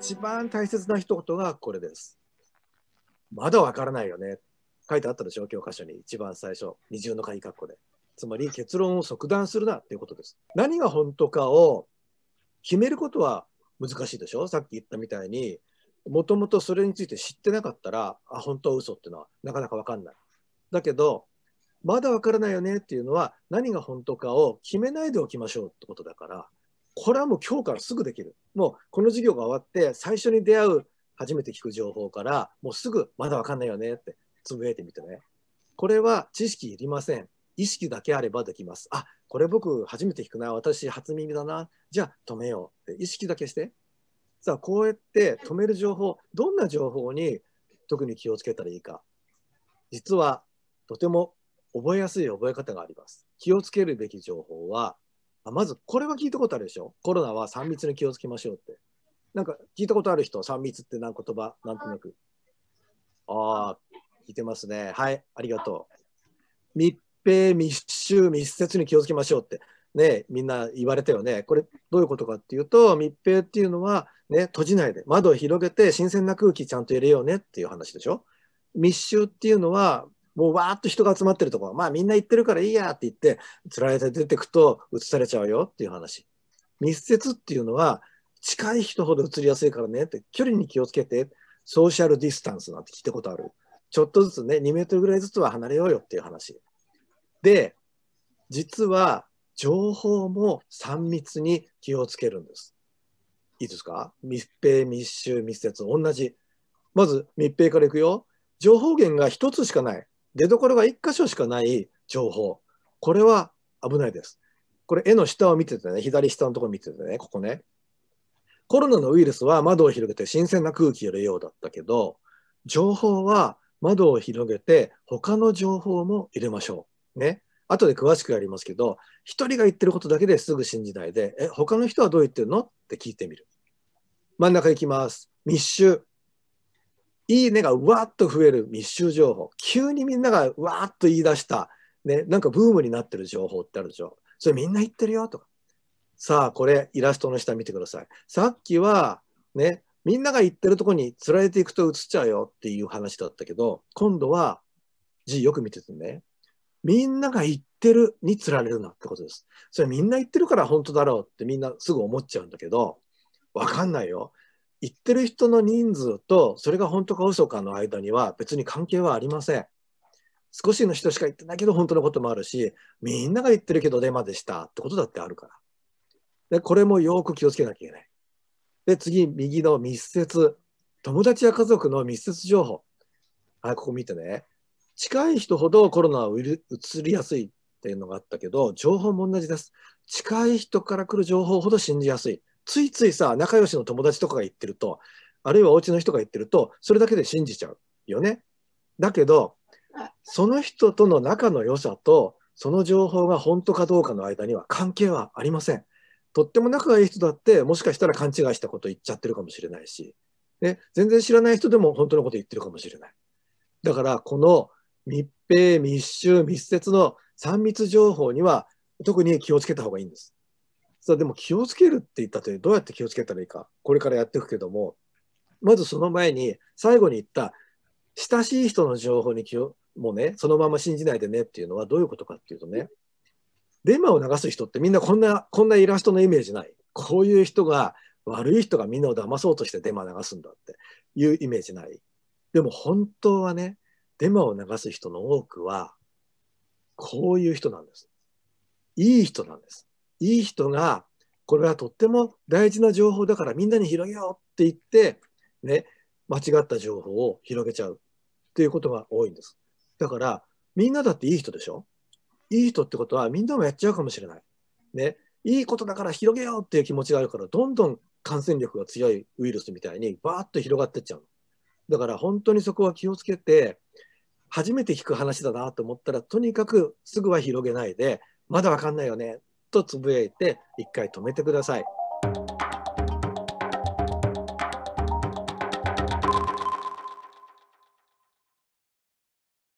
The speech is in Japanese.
一番大切な一言がこれです。まだわからないよね。書いてあったでしょ、教科書に。一番最初、二重の鍵括弧で。つまり結論を即断するなっていうことです。何が本当かを決めることは難しいでしょさっき言ったみたいに、もともとそれについて知ってなかったら、あ、本当は嘘っていうのはなかなかわかんない。だけど、まだわからないよねっていうのは、何が本当かを決めないでおきましょうってことだから、これはもう今日からすぐできる。もうこの授業が終わって、最初に出会う、初めて聞く情報から、もうすぐまだわかんないよねってつぶやいてみてね。これは知識いりません。意識だけあればできます。あ、これ僕初めて聞くな、私初耳だな、じゃあ止めようって意識だけして。さあ、こうやって止める情報、どんな情報に特に気をつけたらいいか。実はとても覚えやすい覚え方があります。気をつけるべき情報は、まずこれは聞いたことあるでしょ。コロナは3密に気をつけましょうって。なんか聞いたことある人、3密って何言葉、なんとなく。ああ、聞いてますね。はい、ありがとう。閉密集密接に気をつけましょうって、ね、みんな言われたよね。これどういうことかっていうと密閉っていうのは、ね、閉じないで窓を広げて新鮮な空気ちゃんと入れようねっていう話でしょ。密集っていうのはもうわーっと人が集まってるところ、まあみんな行ってるからいいやって言って、つられて出てくと移されちゃうよっていう話。密接っていうのは、近い人ほど移りやすいからねって、距離に気をつけて、ソーシャルディスタンスなんて聞いたことある。ちょっとずつね、2メートルぐらいずつは離れようよっていう話。で実は情報も3密に気をつけるんです。いいですか密閉、密集、密接、同じ。まず密閉からいくよ。情報源が1つしかない。出どころが1箇所しかない情報。これは危ないです。これ絵の下を見ててね、左下のところ見ててね、ここね。コロナのウイルスは窓を広げて新鮮な空気を入れようだったけど、情報は窓を広げて他の情報も入れましょう。ね、後で詳しくやりますけど、一人が言ってることだけですぐ信じないで、え、他の人はどう言ってるのって聞いてみる。真ん中行きます。密集。いいねがわーっと増える密集情報。急にみんながわーっと言い出した、ね、なんかブームになってる情報ってあるでしょ。それみんな言ってるよとか。さあ、これ、イラストの下見てください。さっきは、ね、みんなが言ってるとこにつられていくと映っちゃうよっていう話だったけど、今度は字よく見ててね、みんなが言ってるにつられるなってことです。それみんな言ってるから本当だろうってみんなすぐ思っちゃうんだけど、わかんないよ。言ってる人の人数とそれが本当か嘘かの間には別に関係はありません。少しの人しか言ってないけど本当のこともあるし、みんなが言ってるけどデマでしたってことだってあるから。で、これもよく気をつけなきゃいけない。で、次、右の密接。友達や家族の密接情報。はい、ここ見てね。近い人ほどコロナはうつりやすいっていうのがあったけど、情報も同じです。近い人から来る情報ほど信じやすい。ついついさ、仲良しの友達とかが言ってると、あるいはお家の人が言ってると、それだけで信じちゃうよね。だけど、その人との仲の良さと、その情報が本当かどうかの間には関係はありません。とっても仲がいい人だって、もしかしたら勘違いしたこと言っちゃってるかもしれないし、ね、全然知らない人でも本当のこと言ってるかもしれない。だから、この密閉、密集、密接の3密情報には特に気をつけた方がいいんです。さあでも気をつけるって言ったってどうやって気をつけたらいいか、これからやっていくけども、まずその前に最後に言った親しい人の情報に気をもうね、そのまま信じないでねっていうのはどういうことかっていうとね、デマを流す人ってみんなこんな、こんなイラストのイメージない。こういう人が、悪い人がみんなを騙そうとしてデマ流すんだっていうイメージない。でも本当はね、デマを流す人の多くは、こういう人なんです。いい人なんです。いい人が、これはとっても大事な情報だからみんなに広げようって言って、ね、間違った情報を広げちゃうっていうことが多いんです。だから、みんなだっていい人でしょいい人ってことはみんなもやっちゃうかもしれない。ね、いいことだから広げようっていう気持ちがあるから、どんどん感染力が強いウイルスみたいにバーッと広がってっちゃうだから本当にそこは気をつけて、初めて聞く話だなと思ったらとにかくすぐは広げないでまだわかんないよねとつぶやいて一回止めてください。